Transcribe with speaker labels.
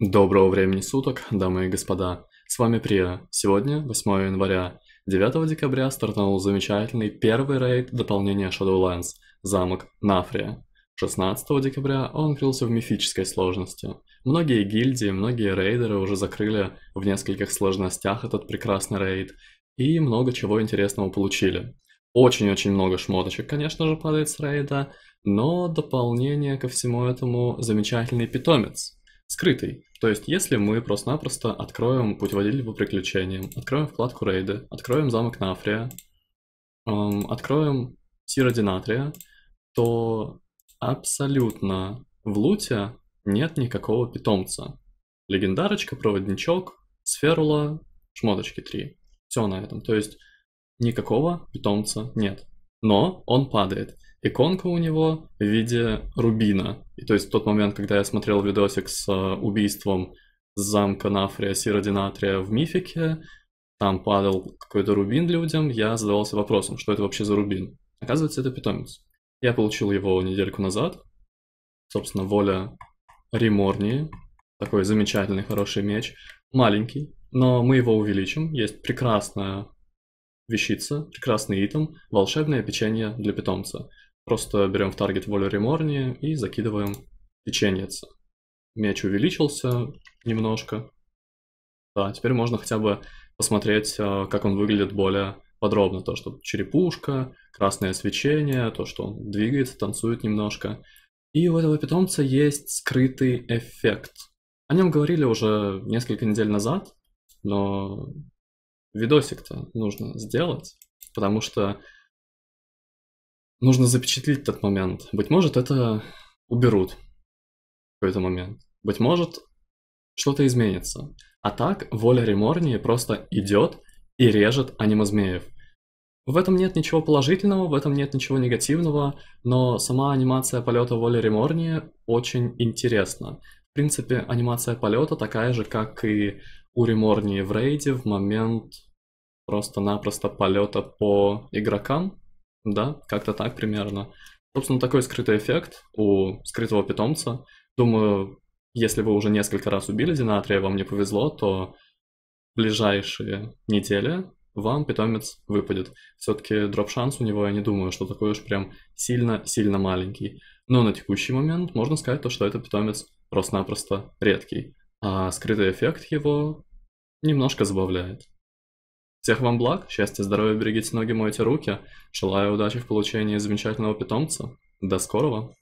Speaker 1: Доброго времени суток, дамы и господа. С вами Прия. Сегодня 8 января. 9 декабря стартанул замечательный первый рейд дополнения Shadowlands – замок Нафрия. 16 декабря он открылся в мифической сложности. Многие гильдии, многие рейдеры уже закрыли в нескольких сложностях этот прекрасный рейд и много чего интересного получили. Очень-очень много шмоточек, конечно же, падает с рейда, но дополнение ко всему этому замечательный питомец – скрытый. То есть, если мы просто-напросто откроем путеводитель по приключениям, откроем вкладку рейды, откроем замок Нафрия, эм, откроем Сиродинатрия, то абсолютно в луте нет никакого питомца. Легендарочка, проводничок, сферула, шмоточки 3. Все на этом. То есть никакого питомца нет. Но он падает иконка у него в виде рубина. И то есть в тот момент, когда я смотрел видосик с э, убийством замка Нафрия, Сира в мифике, там падал какой-то рубин людям, я задавался вопросом, что это вообще за рубин. Оказывается, это питомец. Я получил его недельку назад. Собственно, воля Риморни Такой замечательный, хороший меч. Маленький, но мы его увеличим. Есть прекрасная вещица, прекрасный итем, волшебное печенье для питомца. Просто берем в таргет волю реморни и закидываем теченец. Меч увеличился немножко. Да, теперь можно хотя бы посмотреть, а, как он выглядит более подробно. То, что черепушка, красное свечение, то, что он двигается, танцует немножко. И у этого питомца есть скрытый эффект. О нем говорили уже несколько недель назад, но видосик-то нужно сделать, потому что нужно запечатлеть этот момент. Быть может, это уберут в какой-то момент. Быть может, что-то изменится. А так, воля Реморнии просто идет и режет аниме-змеев. В этом нет ничего положительного, в этом нет ничего негативного, но сама анимация полета воли Реморнии очень интересна. В принципе, анимация полета такая же, как и у Реморнии в рейде в момент просто-напросто полета по игрокам, да, как-то так примерно. Собственно, такой скрытый эффект у скрытого питомца. Думаю, если вы уже несколько раз убили динатрия, вам не повезло, то в ближайшие недели вам питомец выпадет. Все-таки дроп-шанс у него, я не думаю, что такой уж прям сильно-сильно маленький. Но на текущий момент можно сказать то, что этот питомец просто-напросто редкий. А скрытый эффект его немножко забавляет. Всех вам благ, счастья, здоровья, берегите ноги, мойте руки. Желаю удачи в получении замечательного питомца. До скорого!